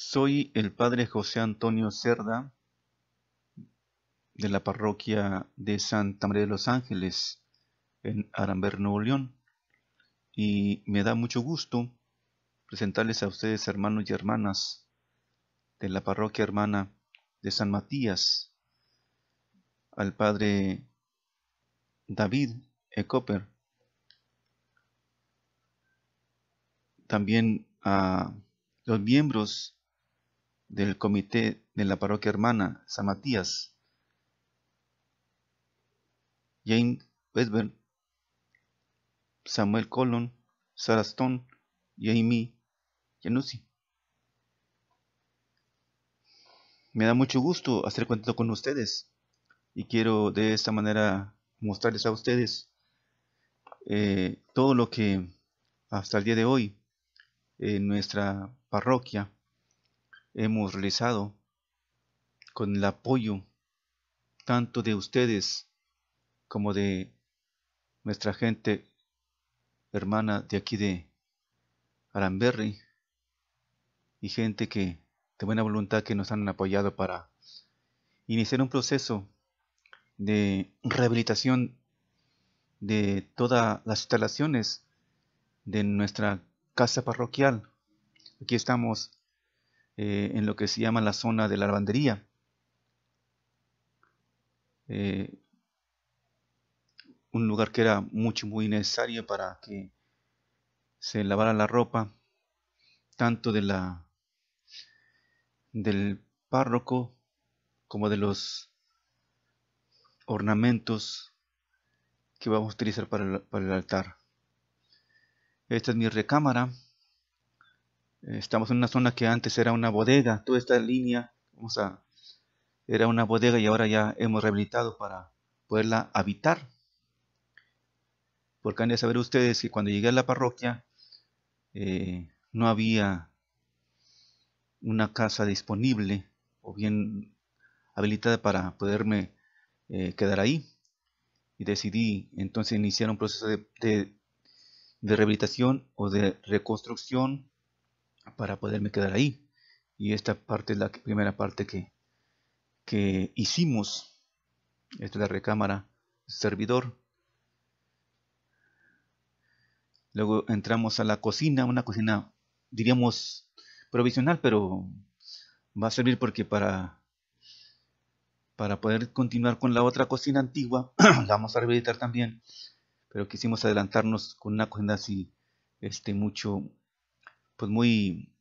Soy el padre José Antonio Cerda de la parroquia de Santa María de los Ángeles en Aramber, Nuevo León. Y me da mucho gusto presentarles a ustedes, hermanos y hermanas, de la parroquia hermana de San Matías, al padre David E. copper también a los miembros del comité de la parroquia hermana San Matías, Jane Westberg, Samuel Colon, Sarah Stone, Jamie Yanusi. Me da mucho gusto hacer contacto con ustedes y quiero de esta manera mostrarles a ustedes eh, todo lo que hasta el día de hoy en eh, nuestra parroquia hemos realizado con el apoyo tanto de ustedes como de nuestra gente hermana de aquí de aranberry y gente que de buena voluntad que nos han apoyado para iniciar un proceso de rehabilitación de todas las instalaciones de nuestra casa parroquial. Aquí estamos eh, en lo que se llama la zona de la lavandería. Eh, un lugar que era mucho, muy necesario para que se lavara la ropa, tanto de la, del párroco como de los ornamentos que vamos a utilizar para el altar. Esta es mi recámara estamos en una zona que antes era una bodega, toda esta línea vamos era una bodega y ahora ya hemos rehabilitado para poderla habitar. Porque han de saber ustedes que cuando llegué a la parroquia eh, no había una casa disponible o bien habilitada para poderme eh, quedar ahí. Y decidí entonces iniciar un proceso de, de rehabilitación o de reconstrucción para poderme quedar ahí. Y esta parte es la primera parte que, que hicimos. Esta es la recámara servidor. Luego entramos a la cocina, una cocina, diríamos, provisional, pero va a servir porque para, para poder continuar con la otra cocina antigua, la vamos a rehabilitar también, pero quisimos adelantarnos con una cocina así, este, mucho, pues muy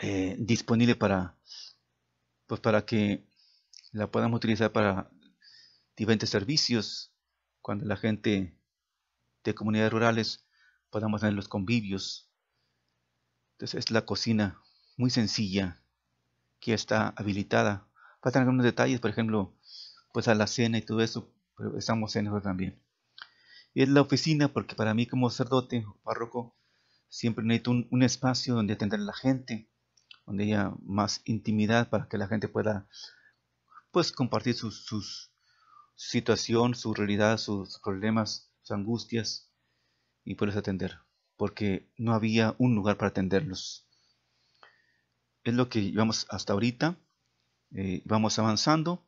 eh, disponible para pues para que la podamos utilizar para diferentes servicios cuando la gente de comunidades rurales podamos tener los convivios entonces es la cocina muy sencilla que está habilitada para tener algunos detalles por ejemplo pues a la cena y todo eso pero estamos en eso también y es la oficina porque para mí como sacerdote párroco Siempre necesito un, espacio donde atender a la gente, donde haya más intimidad para que la gente pueda pues compartir su, sus, situación, su realidad, sus problemas, sus angustias y puedes atender, porque no había un lugar para atenderlos. Es lo que llevamos hasta ahorita, eh, vamos avanzando.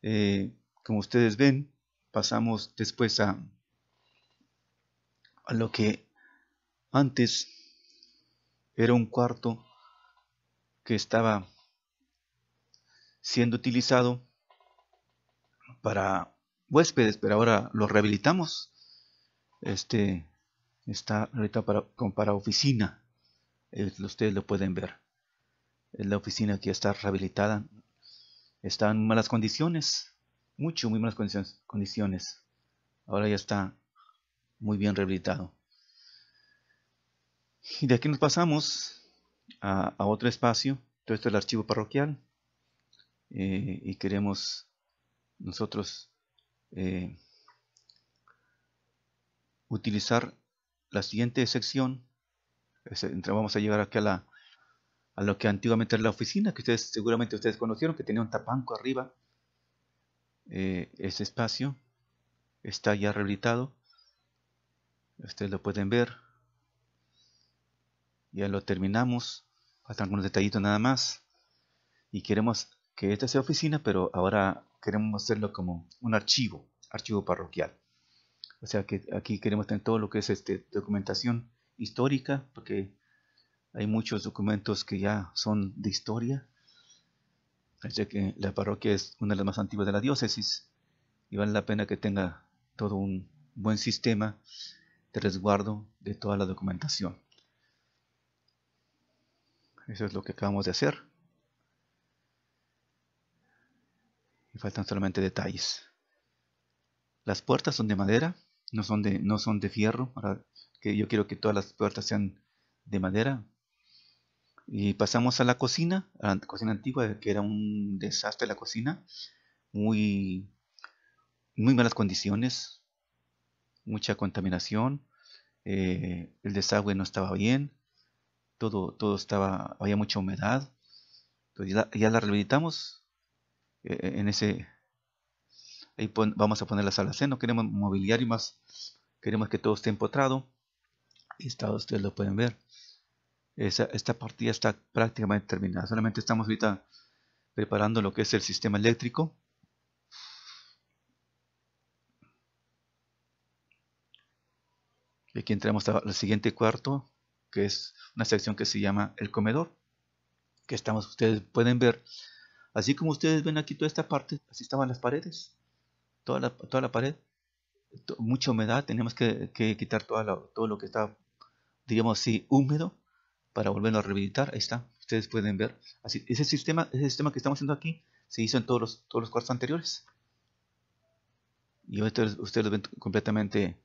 Eh, como ustedes ven, pasamos después a lo que antes era un cuarto que estaba siendo utilizado para huéspedes, pero ahora lo rehabilitamos. Este está ahorita para, como para oficina. ustedes lo pueden ver. la oficina que está rehabilitada. Está en malas condiciones. Mucho, muy malas condiciones. Ahora ya está muy bien rehabilitado. Y de aquí nos pasamos a, otro espacio. Todo esto es el archivo parroquial. Eh, y queremos nosotros eh, utilizar la siguiente sección. Vamos a llegar aquí a, la, a lo que antiguamente era la oficina, que ustedes seguramente ustedes conocieron, que tenía un tapanco arriba. Eh, ese espacio está ya rehabilitado. Ustedes lo pueden ver ya lo terminamos, faltan algunos detallitos nada más y queremos que esta sea oficina, pero ahora queremos hacerlo como un archivo, archivo parroquial. O sea que aquí queremos tener todo lo que es este, documentación histórica, porque hay muchos documentos que ya son de historia. ya que la parroquia es una de las más antiguas de la diócesis y vale la pena que tenga todo un buen sistema de resguardo de toda la documentación. Eso es lo que acabamos de hacer. Y faltan solamente detalles. Las puertas son de madera, no son de, no son de fierro. Ahora que yo quiero que todas las puertas sean de madera. Y pasamos a la cocina, a la cocina antigua, que era un desastre la cocina. Muy, muy malas condiciones, mucha contaminación, eh, el desagüe no estaba bien, todo, todo estaba, había mucha humedad. Entonces ya, la rehabilitamos eh, eh, en ese... Ahí vamos a poner las C no queremos mobiliario más, queremos que todo esté empotrado. Y ustedes lo pueden ver. esta partida está prácticamente terminada. Solamente estamos ahorita preparando lo que es el sistema eléctrico. Aquí entramos al siguiente cuarto, que es una sección que se llama el comedor, que estamos, ustedes pueden ver, así como ustedes ven aquí toda esta parte, así estaban las paredes, toda la, toda la pared, mucha humedad, tenemos que, quitar todo lo que está digamos así, húmedo, para volverlo a rehabilitar, ahí está, ustedes pueden ver, así, ese sistema, ese sistema que estamos haciendo aquí, se hizo en todos los, todos los cuartos anteriores. Y ustedes, ustedes ven completamente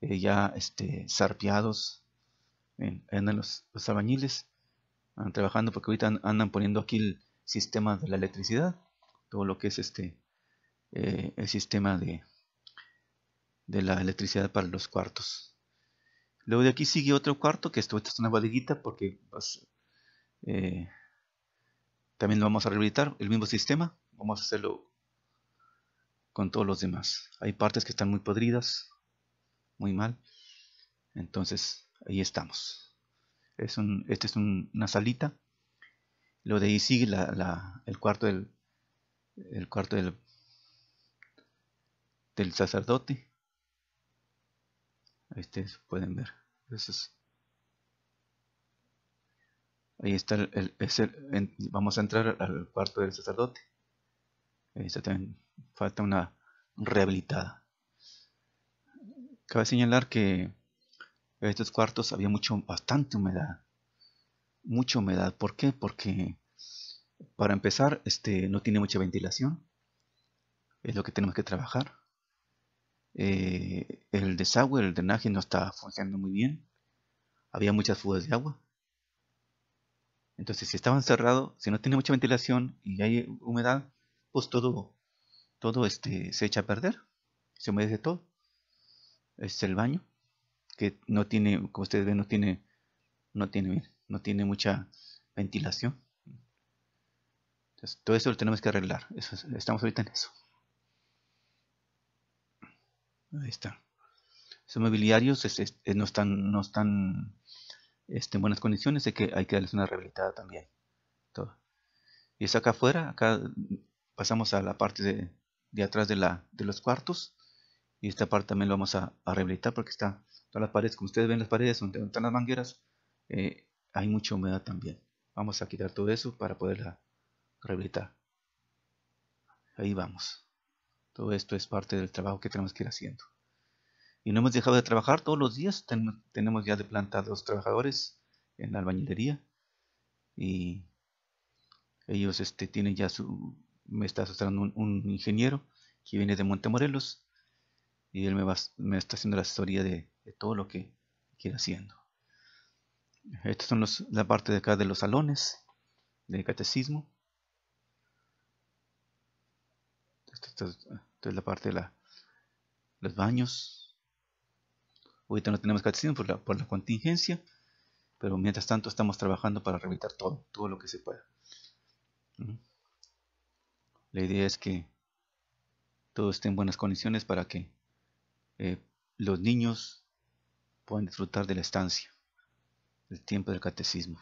eh, ya este, sarpeados, en, los, los, albañiles andan ah, trabajando porque ahorita andan poniendo aquí el sistema de la electricidad, todo lo que es este eh, el sistema de, de la electricidad para los cuartos. Luego de aquí sigue otro cuarto, que esto, es una bodeguita porque pues, eh, también lo vamos a rehabilitar, el mismo sistema, vamos a hacerlo con todos los demás. Hay partes que están muy podridas, muy mal, entonces ahí estamos. Es un, esta es una salita. Lo de sigue la, el cuarto del, el cuarto del, del sacerdote. Ahí ustedes pueden ver. Ahí está el, es el vamos a entrar al cuarto del sacerdote. Ahí está también, falta una rehabilitada. Cabe señalar que en estos cuartos había mucho, bastante humedad. Mucha humedad. ¿Por qué? Porque para empezar, este, no tiene mucha ventilación. Es lo que tenemos que trabajar. Eh, el desagüe, el drenaje no está funcionando muy bien. Había muchas fugas de agua. Entonces, si estaba encerrado, si no tiene mucha ventilación y hay humedad, pues todo, todo este, se echa a perder. Se humedece todo. es el baño que no tiene, como ustedes ven, no tiene, no tiene, no tiene mucha ventilación. todo eso lo tenemos que arreglar. estamos ahorita en eso. Ahí está. Esos mobiliarios este, este, no están, no están este, en buenas condiciones, hay que, hay que darles una rehabilitada también. Todo. Y es acá afuera, acá pasamos a la parte de, atrás de, la, de los cuartos. Y esta parte también lo vamos a rehabilitar porque está todas las paredes, como ustedes ven las paredes donde están las mangueras, eh, hay mucha humedad también. Vamos a quitar todo eso para poderla rehabilitar. Ahí vamos. Todo esto es parte del trabajo que tenemos que ir haciendo. Y no hemos dejado de trabajar todos los días. tenemos ya de planta dos trabajadores en la albañilería. Y ellos este, tienen ya su... Me está asustando un, un ingeniero que viene de Montemorelos y él me, va, me está haciendo la asesoría de, todo lo que quiera haciendo. Estas son la parte de acá de los salones de catecismo. Esta, es la parte de la, los baños. Ahorita no tenemos catecismo por la, por contingencia, pero mientras tanto estamos trabajando para revitar todo, todo lo que se pueda. La idea es que todo esté en buenas condiciones para que eh, los niños pueden disfrutar de la estancia, del tiempo del catecismo.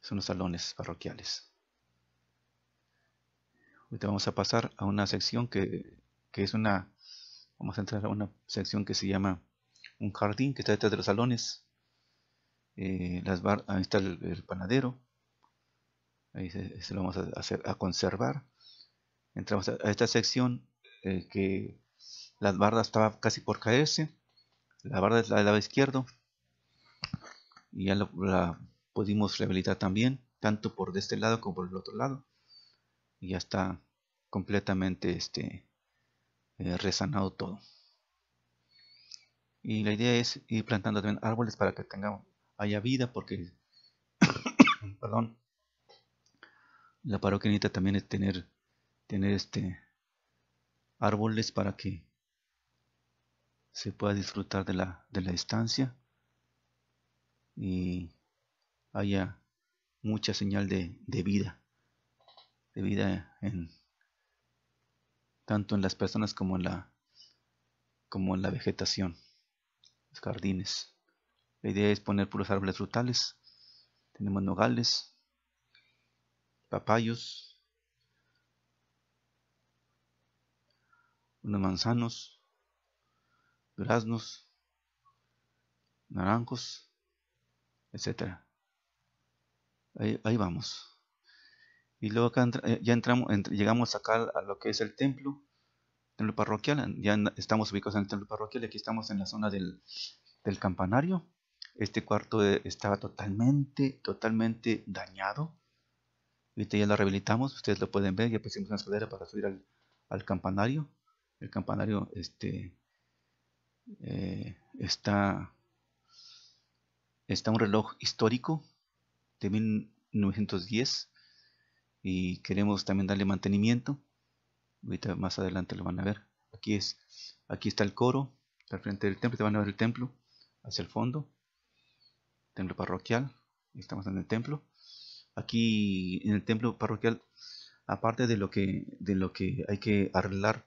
Son los salones parroquiales. Ahorita vamos a pasar a una sección que, es una, vamos a entrar a una sección que se llama un jardín que está detrás de los salones. Eh, las ahí está el, panadero. Ahí se, lo vamos a, hacer, a conservar. Entramos a, esta sección eh, que la barda estaba casi por caerse. La barda es la del lado izquierdo. Y ya la, pudimos rehabilitar también, tanto por de este lado como por el otro lado. Y ya está completamente este, eh, resanado todo. Y la idea es ir plantando también árboles para que tengamos, haya vida, porque, perdón, la parroquia también es tener, tener este, árboles para que se pueda disfrutar de la, de la estancia y haya mucha señal de, de vida, de vida en, tanto en las personas como en la, como en la vegetación, los jardines. La idea es poner puros árboles frutales. Tenemos nogales, papayos, unos manzanos, duraznos, naranjos, etc. Ahí, vamos. Y luego acá eh, ya entramos, llegamos acá a lo que es el templo, templo parroquial. Ya estamos ubicados en el templo parroquial. Aquí estamos en la zona del, del campanario. Este cuarto eh, estaba totalmente, totalmente dañado. Ahorita ya lo rehabilitamos, ustedes lo pueden ver, ya pusimos una escalera para subir al campanario. El campanario este, eh, está, está un reloj histórico de 1910 y queremos también darle mantenimiento. Ahorita más adelante lo van a ver. Aquí, es, aquí está el coro, al frente del templo, te van a ver el templo, hacia el fondo, templo parroquial, estamos en el templo. Aquí en el templo parroquial, aparte de lo que, de lo que hay que arreglar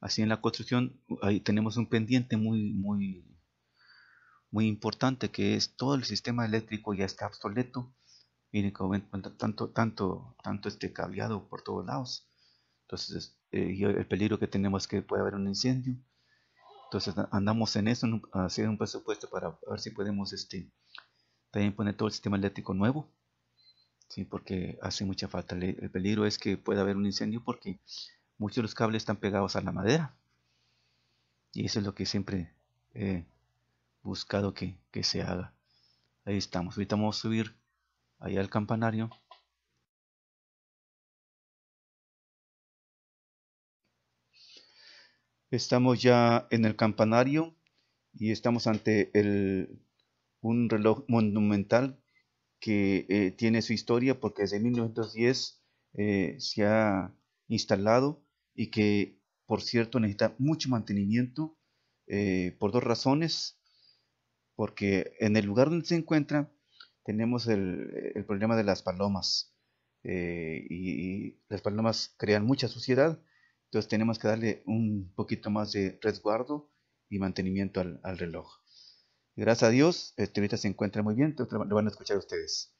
Así en la construcción ahí tenemos un pendiente muy, muy, muy importante que es todo el sistema eléctrico ya está obsoleto. Miren que tanto, tanto, tanto este cableado por todos lados. Entonces eh, el peligro que tenemos es que puede haber un incendio. Entonces andamos en eso, haciendo hacer un presupuesto para ver si podemos este, también poner todo el sistema eléctrico nuevo. Sí, porque hace mucha falta. El peligro es que pueda haber un incendio porque muchos de los cables están pegados a la madera. Y eso es lo que siempre he buscado que, que se haga. Ahí estamos. Ahorita vamos a subir allá al campanario. Estamos ya en el campanario y estamos ante el, un reloj monumental que eh, tiene su historia porque desde 1910 eh, se ha instalado y que, por cierto, necesita mucho mantenimiento eh, por dos razones. Porque en el lugar donde se encuentra tenemos el, el problema de las palomas. Eh, y, las palomas crean mucha suciedad. Entonces tenemos que darle un poquito más de resguardo y mantenimiento al, al reloj. Gracias a Dios, este ahorita se encuentra muy bien, lo van a escuchar ustedes.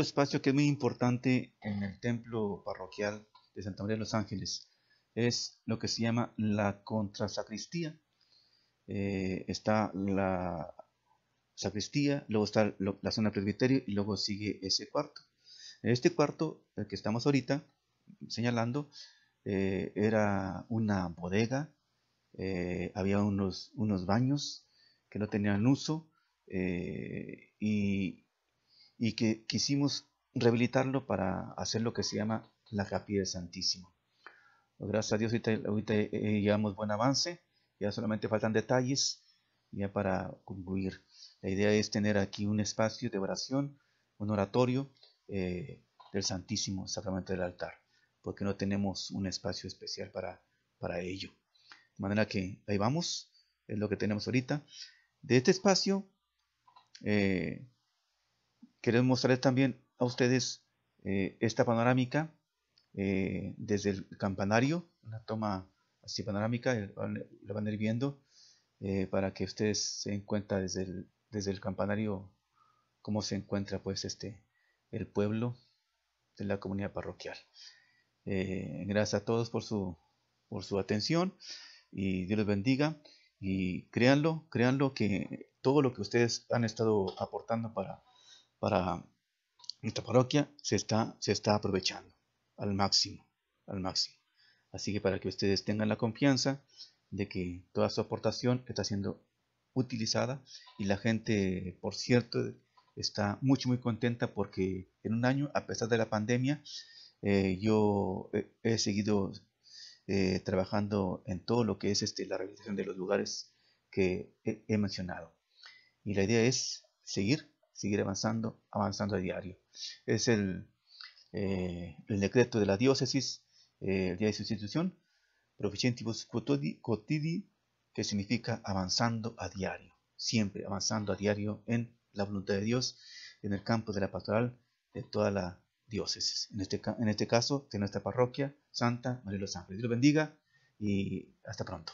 espacio que es muy importante en el templo parroquial de Santa María de los Ángeles es lo que se llama la contrasacristía. Eh, está la sacristía, luego está la zona presbiterio y luego sigue ese cuarto. Este cuarto, el que estamos ahorita señalando, eh, era una bodega, eh, había unos, unos baños que no tenían uso y y que quisimos rehabilitarlo para hacer lo que se llama la capilla del Santísimo. Gracias a Dios ahorita, eh, eh, llevamos buen avance, ya solamente faltan detalles ya para concluir. La idea es tener aquí un espacio de oración, un oratorio eh, del Santísimo Sacramento del altar, porque no tenemos un espacio especial para, para ello. De manera que ahí vamos, es lo que tenemos ahorita. De este espacio eh, queremos mostrarles también a ustedes eh, esta panorámica eh, desde el campanario, una toma así panorámica, eh, la van a ir viendo para que ustedes se den cuenta desde el, desde el campanario cómo se encuentra pues este el pueblo de la comunidad parroquial. gracias a todos por su, por su atención y Dios les bendiga y créanlo, créanlo que todo lo que ustedes han estado aportando para para nuestra parroquia se está, se está aprovechando al máximo, al máximo. Así que para que ustedes tengan la confianza de que toda su aportación está siendo utilizada y la gente, por cierto, está mucho muy contenta porque en un año, a pesar de la pandemia, eh, yo he, seguido eh, trabajando en todo lo que es este, la realización de los lugares que he, he mencionado. Y la idea es seguir seguir avanzando, avanzando a diario. Es el, eh, decreto de la diócesis, eh, el día de su institución, Proficientibus Cotidi, que significa avanzando a diario, siempre avanzando a diario en la voluntad de Dios, en el campo de la pastoral de toda la diócesis, en este, en este caso de nuestra parroquia Santa María de los Ángeles. Dios lo bendiga y hasta pronto.